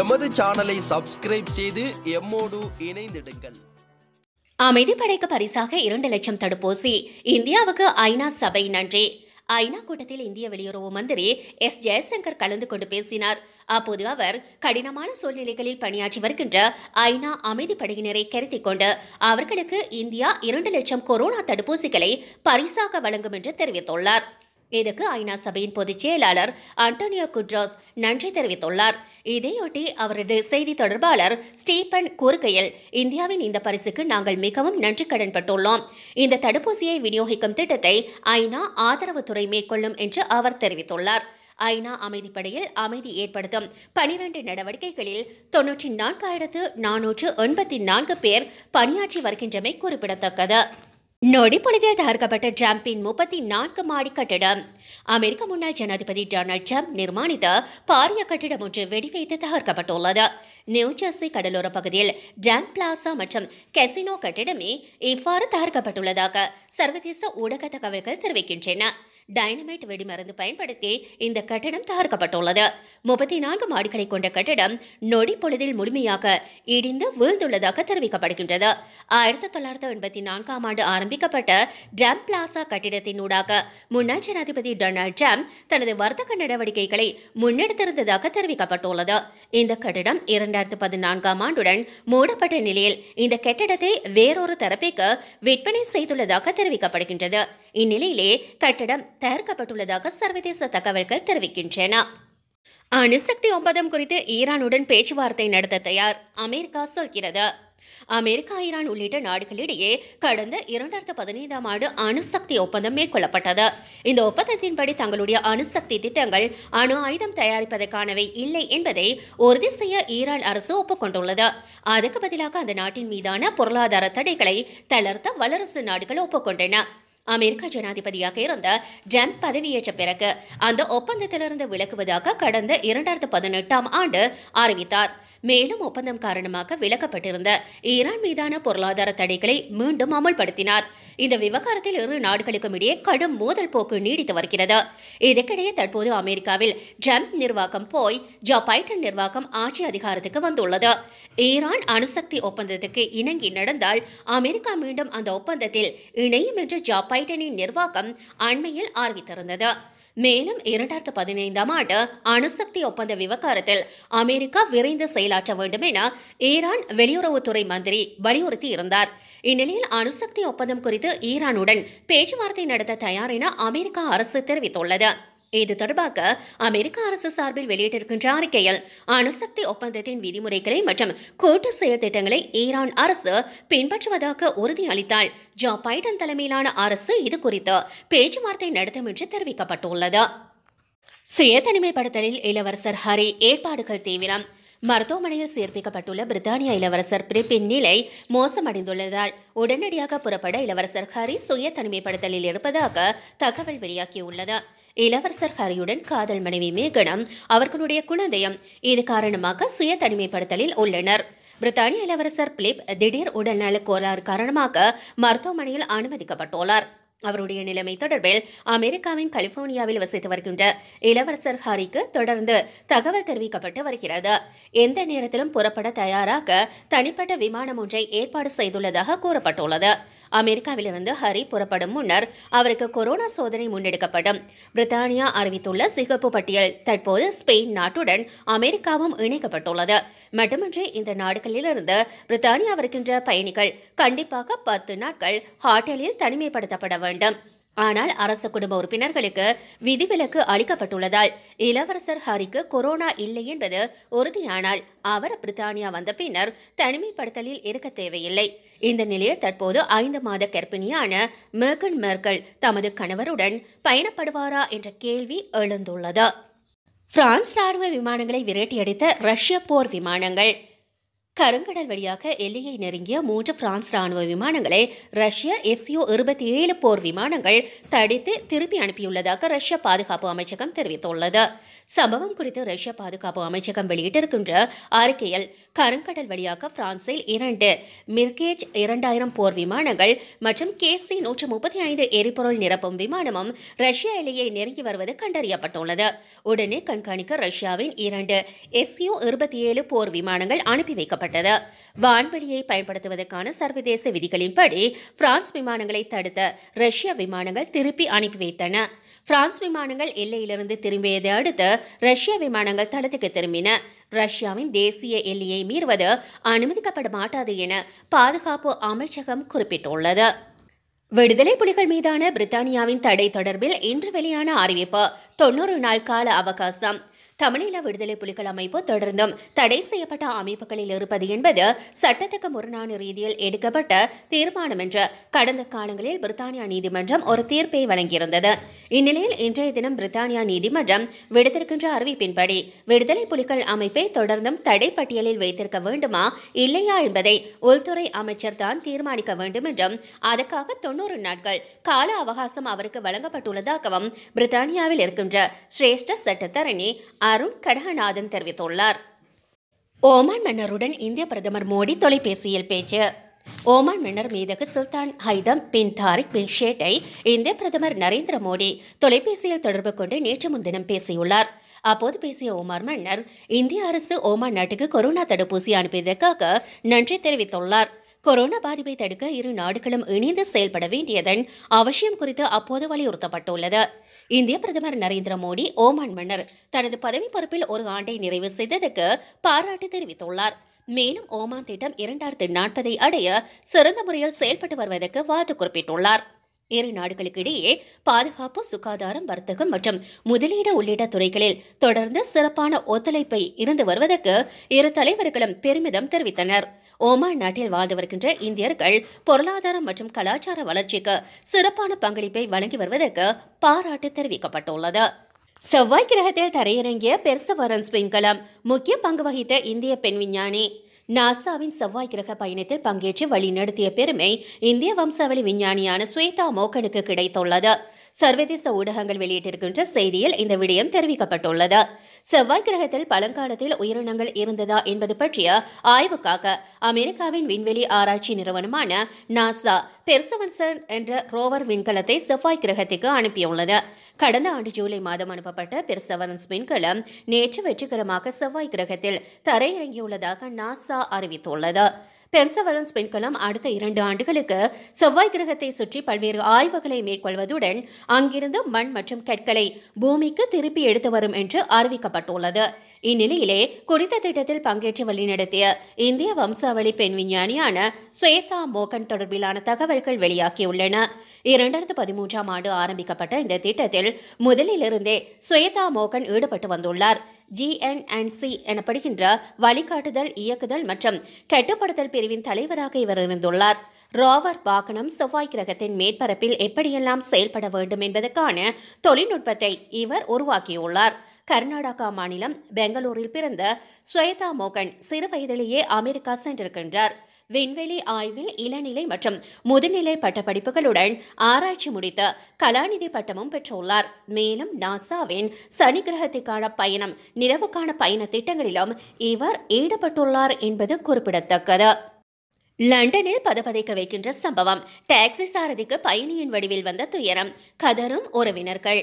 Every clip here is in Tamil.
எமது சேனலை சப்ஸ்கிரைப் செய்து எம்மோடு இணைந்திடுங்கள் அமைதி படைக்கு பரிசாக இரண்டு லட்சம் தடுப்பூசி இந்தியாவுக்கு ஐநா சபை நன்றி ஐநா கூட்டத்தில் இந்திய வெளியுறவு மந்திரி எஸ் ஜெயசங்கர் கலந்து கொண்டு பேசினார் அப்போது அவர் கடினமான சூழ்நிலைகளில் பணியாற்றி வருகின்ற ஐநா அமைதி படையினரை கருத்திக் கொண்டு அவர்களுக்கு இந்தியா இரண்டு லட்சம் கொரோனா தடுப்பூசிகளை பரிசாக வழங்கும் என்று தெரிவித்துள்ளார் இதற்கு ஐநா சபையின் பொதுச் செயலாளர் அண்டோனியோ குட்ரோஸ் நன்றி தெரிவித்துள்ளார் இதையொட்டி அவரது செய்தி தொடர்பாளர் ஸ்டீபன் கூறுகையில் இந்தியாவின் இந்த பரிசுக்கு நாங்கள் மிகவும் நன்றி கடன் பட்டுள்ளோம் இந்த தடுப்பூசியை விநியோகிக்கும் திட்டத்தை ஐநா ஆதரவுத்துறை மேற்கொள்ளும் என்று அவர் தெரிவித்துள்ளார் ஐநா அமைதிப்படையில் அமைதி ஏற்படுத்தும் பனிரெண்டு நடவடிக்கைகளில் தொன்னூற்றி நான்காயிரத்து நானூற்று எண்பத்தி நான்கு பேர் பணியாற்றி வருகின்றமை குறிப்பிடத்தக்கது நொடிப்பொழுதில் தகர்க்கப்பட்ட டிரம்பின் முப்பத்தி நான்கு மாடி கட்டிடம் அமெரிக்க முன்னாள் ஜனாதிபதி டொனால்ட் ட்ரம்ப் நிர்மாணித்த பாரிய கட்டிடம் ஒன்று வெடிவைத்து தகர்க்கப்பட்டுள்ளது நியூ ஜெர்சி கடலோர பகுதியில் டிரம் பிளாசா மற்றும் கெசினோ கட்டிடமே இவ்வாறு தகர்க்கப்பட்டுள்ளதாக சர்வதேச ஊடக தகவல்கள் தெரிவிக்கின்றன டைனமைட் வெடிமருந்து பயன்படுத்தி இந்த கட்டடம் தகர்க்கப்பட்டுள்ளது முப்பத்தி நான்கு மாடிகளை கொண்ட கட்டடம் நொடி பொழுதில் முழுமையாக இடிந்து வீழ்ந்துள்ளதாக தெரிவிக்கப்படுகின்றது ஆயிரத்தி தொள்ளாயிரத்தி எண்பத்தி நான்காம் ஆண்டு ஆரம்பிக்கப்பட்ட ட்ரம் பிளாசா கட்டிடத்தினூடாக முன்னாள் ஜனாதிபதி டொனால்ட் ட்ரம்ப் தனது வர்த்தக நடவடிக்கைகளை முன்னெடுத்திருந்ததாக தெரிவிக்கப்பட்டுள்ளது இந்த கட்டடம் இரண்டாயிரத்தி பதினான்காம் ஆண்டுடன் மூடப்பட்ட நிலையில் இந்த கட்டடத்தை வேறொரு தரப்பிற்கு விற்பனை செய்துள்ளதாக தெரிவிக்கப்படுகின்றது இந்நிலையிலே கட்டடம் தயாரிக்கப்பட்டுள்ளதாக சர்வதேச தகவல்கள் தெரிவிக்கின்றன அணுசக்தி ஒப்பந்தம் குறித்து ஈரானுடன் பேச்சுவார்த்தை நடத்த தயார் அமெரிக்கா சொல்கிறது அமெரிக்கா ஈரான் உள்ளிட்ட நாடுகளிடையே கடந்த இரண்டாயிரத்து பதினைந்தாம் ஆண்டு அணுசக்தி ஒப்பந்தம் மேற்கொள்ளப்பட்டது இந்த ஒப்பந்தத்தின்படி தங்களுடைய அணுசக்தி திட்டங்கள் அணு ஆயுதம் தயாரிப்பதற்கானவை இல்லை என்பதை உறுதி செய்ய ஈரான் அரசு ஒப்புக்கொண்டுள்ளது அதுக்கு பதிலாக அந்த நாட்டின் மீதான பொருளாதார தடைகளை தளர்த்த வல்லரசு நாடுகள் ஒப்புக்கொண்டன அமெரிக்க ஜனாதிபதியாக இருந்த ட்ரம்ப் பதவியேற்ற பிறகு அந்த ஒப்பந்தத்திலிருந்து விலக்குவதாக கடந்த இரண்டாயிரத்து பதினெட்டாம் ஆண்டு அறிவித்தார் மேலும் ஒப்பந்தம் காரணமாக விலக்கப்பட்டிருந்த ஈரான் மீதான பொருளாதார தடைகளை மீண்டும் அமல்படுத்தினார் இந்த விவகாரத்தில் இரு நாடுகளுக்கும் இடையே கடும் மோதல் போக்கு நீடித்து வருகிறது இதற்கிடையே தற்போது அமெரிக்காவில் ட்ரம்ப் நிர்வாகம் போய் ஜோ பைடன் நிர்வாகம் ஆட்சி அதிகாரத்துக்கு வந்துள்ளது ஈரான் அணுசக்தி ஒப்பந்தத்துக்கு இணங்கி நடந்தால் அமெரிக்கா மீண்டும் அந்த ஒப்பந்தத்தில் இணையும் என்று ஜோ பைடனின் நிர்வாகம் அண்மையில் அறிவித்திருந்தது மேலும் இரண்டாயிரத்து பதினைந்தாம் ஆண்டு அணுசக்தி ஒப்பந்த விவகாரத்தில் அமெரிக்கா விரைந்து செயலாற்ற வேண்டும் என ஈரான் வெளியுறவுத்துறை மந்திரி வலியுறுத்தி இருந்தார் இந்நிலையில் அணுசக்தி ஒப்பந்தம் குறித்து ஈரானுடன் பேச்சுவார்த்தை நடத்த தயார் என அமெரிக்கா அரசு தெரிவித்துள்ளது இது தொடர்பாக அமெரிக்க அரசு சார்பில் வெளியிட்டிருக்கின்ற அறிக்கையில் அணுசக்தி ஒப்பந்தத்தின் விதிமுறைகளை மற்றும் கூட்டு செயல் ஈரான் அரசு பின்பற்றுவதாக உறுதியளித்தால் ஜோ பைடன் தலைமையிலான அரசு இது குறித்து பேச்சுவார்த்தை நடத்தும் என்று தெரிவிக்கப்பட்டுள்ளது சுய தனிமைப்படுத்தலில் இளவரசர் ஹரி ஏற்பாடுகள் தீவிரம் மருத்துவமனையில் சேர்ப்பிக்கப்பட்டுள்ள பிரித்தானிய இளவரசர் பிரிப்பின் நிலை மோசமடைந்துள்ளதால் உடனடியாக புறப்பட இளவரசர் ஹரி சுய தனிமைப்படுத்தலில் இருப்பதாக தகவல் வெளியாகியுள்ளது இளவரசர் ஹரியுடன் காதல் மனைவி மேகனம் அவர்களுடைய குழந்தையும் இது காரணமாக சுய தனிமைப்படுத்தலில் உள்ளனர் பிரித்தானிய இளவரசர் பிலிப் திடீர் உடல்நலக் கோளாறு காரணமாக மருத்துவமனையில் அனுமதிக்கப்பட்டுள்ளார் அவருடைய நிலைமை தொடர்பில் அமெரிக்காவின் கலிபோர்னியாவில் வசித்து வருகின்ற இளவரசர் ஹாரிக்கு தொடர்ந்து தகவல் தெரிவிக்கப்பட்டு வருகிறது எந்த நேரத்திலும் புறப்பட தயாராக தனிப்பட்ட விமானம் ஒன்றை ஏற்பாடு செய்துள்ளதாக கூறப்பட்டுள்ளது அமெரிக்காவிலிருந்து ஹரி புறப்படும் முன்னர் அவருக்கு கொரோனா சோதனை முன்னெடுக்கப்படும் பிரித்தானியா அறிவித்துள்ள சிகப்பு பட்டியல் தற்போது ஸ்பெயின் நாட்டுடன் அமெரிக்காவும் இணைக்கப்பட்டுள்ளது மட்டுமின்றி இந்த நாடுகளிலிருந்து பிரித்தானியா வருகின்ற பயணிகள் கண்டிப்பாக பத்து நாட்கள் ஹோட்டலில் தனிமைப்படுத்தப்பட வேண்டும் ஆனால் அரச குடும்ப உறுப்பினர்களுக்கு விதிவிலக்கு அளிக்கப்பட்டுள்ளதால் இளவரசர் ஹரிக்கு கொரோனா இல்லை என்பது உறுதியானால் அவர் பிரித்தானியா வந்த பின்னர் தனிமைப்படுத்தலில் இருக்க தேவையில்லை இந்த நிலையில் தற்போது ஐந்து மாத கர்ப்பிணியான மேர்கன் மெர்கல் தமது கணவருடன் பயணப்படுவாரா என்ற கேள்வி எழுந்துள்ளது பிரான்ஸ் ராணுவ விமானங்களை விரட்டியடித்த ரஷ்ய போர் விமானங்கள் கருங்கடல் வழியாக எல்லையை நெருங்கிய மூன்று பிரான்ஸ் ராணுவ விமானங்களை ரஷ்ய எஸ்யூ இருபத்தி ஏழு போர் விமானங்கள் தடித்து திருப்பி அனுப்பியுள்ளதாக ரஷ்ய பாதுகாப்பு அமைச்சகம் தெரிவித்துள்ளது சம்பவம் குறித்து ரஷ்ய பாதுகாப்பு அமைச்சகம் வெளியிட்டிருக்கின்ற அறிக்கையில் கருங்கடல் வழியாக பிரான்சில் இரண்டு மிர்கேஜ் இரண்டாயிரம் போர் விமானங்கள் மற்றும் கேசி நூற்று முப்பத்தி ஐந்து எரிபொருள் நிரப்பும் விமானமும் ரஷ்ய எல்லையை நெருங்கி வருவது கண்டறியப்பட்டுள்ளது உடனே கண்காணிக்க ரஷ்யாவின் இரண்டு எஸ்யூ இருபத்தி ஏழு போர் விமானங்கள் அனுப்பி வைக்கப்பட்டது வான்வெளியை பயன்படுத்துவதற்கான சர்வதேச விதிகளின்படி பிரான்ஸ் விமானங்களை தடுத்த ரஷ்ய விமானங்கள் திருப்பி அனுப்பி வைத்தன பிரான்ஸ் விமானங்கள் எல்லையிலிருந்து திரும்பியதை அடுத்து ரஷ்ய விமானங்கள் தளத்துக்கு திரும்பின ரஷ்யாவின் தேசிய எல்லையை மீறுவது அனுமதிக்கப்பட மாட்டாது என பாதுகாப்பு அமைச்சகம் குறிப்பிட்டுள்ளது விடுதலை புலிகள் மீதான பிரித்தானியாவின் தடை தொடர்பில் இன்று வெளியான அறிவிப்பு தொன்னூறு நாள் கால அவகாசம் தமிழீழ விடுதலை புலிகள் அமைப்பு தொடர்ந்தும் தடை செய்யப்பட்ட அமைப்புகளில் இருப்பது என்பது சட்டத்துக்கு முரணான ரீதியில் எடுக்கப்பட்ட தீர்மானம் என்று கடந்த காலங்களில் பிரித்தானியா நீதிமன்றம் ஒரு தீர்ப்பை வழங்கியிருந்தது இந்நிலையில் இன்றைய தினம் பிரித்தானியா நீதிமன்றம் விடுத்திருக்கின்ற அறிவிப்பின்படி விடுதலை புலிகள் அமைப்பை தொடர்ந்தும் தடை பட்டியலில் வைத்திருக்க வேண்டுமா இல்லையா என்பதை உள்துறை அமைச்சர் தான் தீர்மானிக்க வேண்டும் என்றும் அதற்காக தொன்னூறு நாட்கள் கால அவகாசம் அவருக்கு வழங்கப்பட்டுள்ளதாகவும் பிரித்தானியாவில் இருக்கின்ற சிரேஷ்ட சட்டத்தரணி அருண் கடகநாதன் தெரிவித்துள்ளார் ஓமான் மன்னருடன் இந்திய பிரதமர் மோடி தொலைபேசியில் பேச்சு ஓமான் மன்னர் மீதகு சுல்தான் ஹைதம் பின் தாரிக் பின் ஷேட்டை இந்திய பிரதமர் நரேந்திர மோடி தொலைபேசியில் தொடர்பு கொண்டு நேற்று முன்தினம் பேசியுள்ளார் அப்போது பேசிய ஓமான் மன்னர் இந்திய அரசு ஓமான் நாட்டுக்கு கொரோனா தடுப்பூசி அனுப்பியதற்காக நன்றி தெரிவித்துள்ளார் கொரோனா பாதிப்பை தடுக்க இரு நாடுகளும் இணைந்து செயல்பட வேண்டியதன் அவசியம் குறித்து அப்போது வலியுறுத்தப்பட்டுள்ளது இந்திய பிரதமர் நரேந்திர மோடி ஓமான் மன்னர் தனது பதவி பொறுப்பில் ஒரு ஆண்டை நிறைவு செய்ததற்கு பாராட்டு தெரிவித்துள்ளார் மேலும் ஓமான் திட்டம் இரண்டாயிரத்தி நாற்பதை அடைய சிறந்த முறையில் செயல்பட்டு வருவதற்கு வாழ்த்து குறிப்பிட்டுள்ளார் இரு நாடுகளுக்கிடையே பாதுகாப்பு சுகாதாரம் வர்த்தகம் மற்றும் முதலீடு உள்ளிட்ட துறைகளில் தொடர்ந்து சிறப்பான ஒத்துழைப்பை இருந்து வருவதற்கு இரு தலைவர்களும் பெருமிதம் தெரிவித்தனர் ஓமான் நாட்டில் வாழ்ந்து வருகின்ற இந்தியர்கள் பொருளாதார மற்றும் கலாச்சார வளர்ச்சிக்கு சிறப்பான பங்களிப்பை வழங்கி வருவதற்கு பாராட்டு தெரிவிக்கப்பட்டுள்ளது செவ்வாய் கிரகத்தில் தரையிறங்கிய பெர்சவரன்ஸ் விண்கலம் முக்கிய பங்கு வகித்த இந்திய பெண் விஞ்ஞானி நாசாவின் செவ்வாய் கிரக பயணத்தில் பங்கேற்று வழிநடத்திய பெருமை இந்திய வம்சாவளி விஞ்ஞானியான ஸ்வேதா மோகனுக்கு கிடைத்துள்ளது சர்வதேச ஊடகங்கள் வெளியிட்டிருக்கின்ற செய்தியில் இந்த விடயம் தெரிவிக்கப்பட்டுள்ளது செவ்வாய் கிரகத்தில் பழங்காலத்தில் உயிரினங்கள் இருந்ததா என்பது பற்றிய ஆய்வுக்காக அமெரிக்காவின் விண்வெளி ஆராய்ச்சி நிறுவனமான நாசா பெர்சவன்சன் என்ற ரோவர் விண்கலத்தை செவ்வாய் கிரகத்துக்கு அனுப்பியுள்ளது கடந்த ஆண்டு ஜூலை மாதம் அனுப்பப்பட்ட பெர்சவரன்ஸ் விண்கலம் நேற்று வெற்றிகரமாக செவ்வாய் கிரகத்தில் தரையிறங்கியுள்ளதாக நாசா அறிவித்துள்ளது பென்சவரன்ஸ் விண்கலம் அடுத்த இரண்டு ஆண்டுகளுக்கு செவ்வாய் கிரகத்தை சுற்றி பல்வேறு ஆய்வுகளை மேற்கொள்வதுடன் அங்கிருந்து மண் மற்றும் கற்களை பூமிக்கு திருப்பி எடுத்து வரும் என்று அறிவிக்கப்பட்டுள்ளது இந்நிலையிலே குறித்த திட்டத்தில் பங்கேற்று வழிநடத்திய இந்திய வம்சாவளி பெண் விஞ்ஞானியான ஸ்வேதா மோகன் தொடர்பிலான தகவல்கள் வெளியாகியுள்ளன இரண்டாயிரத்து பதிமூன்றாம் ஆண்டு ஆரம்பிக்கப்பட்ட இந்த திட்டத்தில் முதலிலிருந்தே ஸ்வேதா மோகன் ஈடுபட்டு வந்துள்ளார் ஜிஎன்என்சி எனப்படுகின்ற வழிகாட்டுதல் இயக்குதல் மற்றும் கட்டுப்படுத்தல் பிரிவின் தலைவராக இவர் இருந்துள்ளார் ராவர் வாகனம் செவ்வாய் கிரகத்தின் மேற்பரப்பில் எப்படியெல்லாம் செயல்பட வேண்டும் என்பதற்கான தொழில்நுட்பத்தை இவர் உருவாக்கியுள்ளார் கர்நாடகா மாநிலம் பெங்களூரில் பிறந்த ஸ்வேதா மோகன் சிறு வயதிலேயே அமெரிக்கா சென்றிருக்கின்றார் விண்வெளி ஆய்வில் இளநிலை மற்றும் முதுநிலை பட்டப்படிப்புகளுடன் ஆராய்ச்சி முடித்த கலாநிதி பட்டமும் பெற்றுள்ளார் மேலும் நாசாவின் சனி கிரகத்திற்கான பயணம் நிலவுக்கான பயண திட்டங்களிலும் இவர் ஈடுபட்டுள்ளார் என்பது குறிப்பிடத்தக்கது லண்டனில் பதப்பதைக்க வைக்கின்ற சம்பவம் டாக்ஸி சாரதிக்கு பயணியின் வடிவில் வந்த துயரம் கதரும் உறவினர்கள்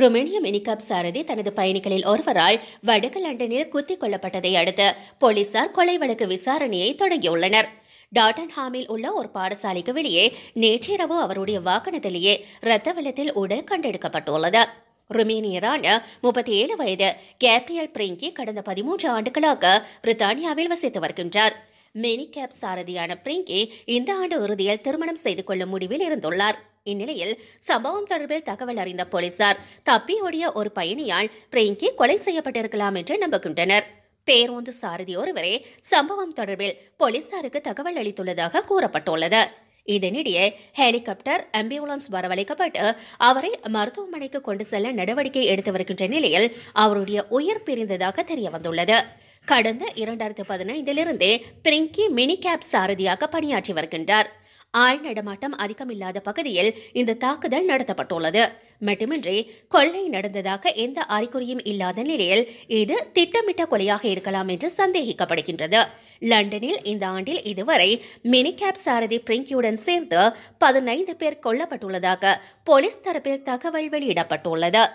ருமேனிய மினிகாப் சாரதி தனது பயணிகளில் ஒருவரால் வடக்கு லண்டனில் குத்திக் கொல்லப்பட்டதை அடுத்து போலீசார் கொலை வழக்கு விசாரணையை தொடங்கியுள்ளனர் டாட்டன்ஹாமில் உள்ள ஒரு பாடசாலைக்கு வெளியே நேற்றிரவு அவருடைய வாகனத்திலேயே இரத்த வெள்ளத்தில் உடல் கண்டெடுக்கப்பட்டுள்ளது ருமேனியரான முப்பத்தி ஏழு வயது கேப்ரியல் பிரிங்கி கடந்த பதிமூன்று ஆண்டுகளாக பிரித்தானியாவில் வசித்து வருகின்றார் மெனிகேப் சாரதியான பிரிங்கி இந்த ஆண்டு இறுதியில் திருமணம் செய்து கொள்ளும் முடிவில் இருந்துள்ளார் இந்நிலையில் சம்பவம் தொடர்பில் தகவல் அறிந்த போலீசார் தப்பியோடிய ஒரு பயணியால் பிரிங்கி கொலை செய்யப்பட்டிருக்கலாம் என்று நம்புகின்றனர் பேருந்து சாரதி ஒருவரே சம்பவம் தொடர்பில் போலீசாருக்கு தகவல் அளித்துள்ளதாக கூறப்பட்டுள்ளது இதனிடையே ஹெலிகாப்டர் ஆம்புலன்ஸ் வரவழைக்கப்பட்டு அவரை மருத்துவமனைக்கு கொண்டு செல்ல நடவடிக்கை எடுத்து வருகின்ற நிலையில் அவருடைய உயிர் பிரிந்ததாக தெரியவந்துள்ளது கடந்த இரண்டாயிரத்து பதினைந்திலிருந்தே பிரிங்கி மினி கேப் சாரதியாக பணியாற்றி வருகின்றார் ஆள் நடமாட்டம் அதிகமில்லாத பகுதியில் இந்த தாக்குதல் நடத்தப்பட்டுள்ளது மட்டுமின்றி கொள்ளை நடந்ததாக எந்த அறிகுறியும் இல்லாத நிலையில் இது திட்டமிட்ட கொலையாக இருக்கலாம் என்று சந்தேகிக்கப்படுகின்றது லண்டனில் இந்த ஆண்டில் இதுவரை மினி கேப் சாரதி பிரிங்கியுடன் சேர்ந்து பதினைந்து பேர் கொல்லப்பட்டுள்ளதாக போலீஸ் தரப்பில் தகவல் வெளியிடப்பட்டுள்ளது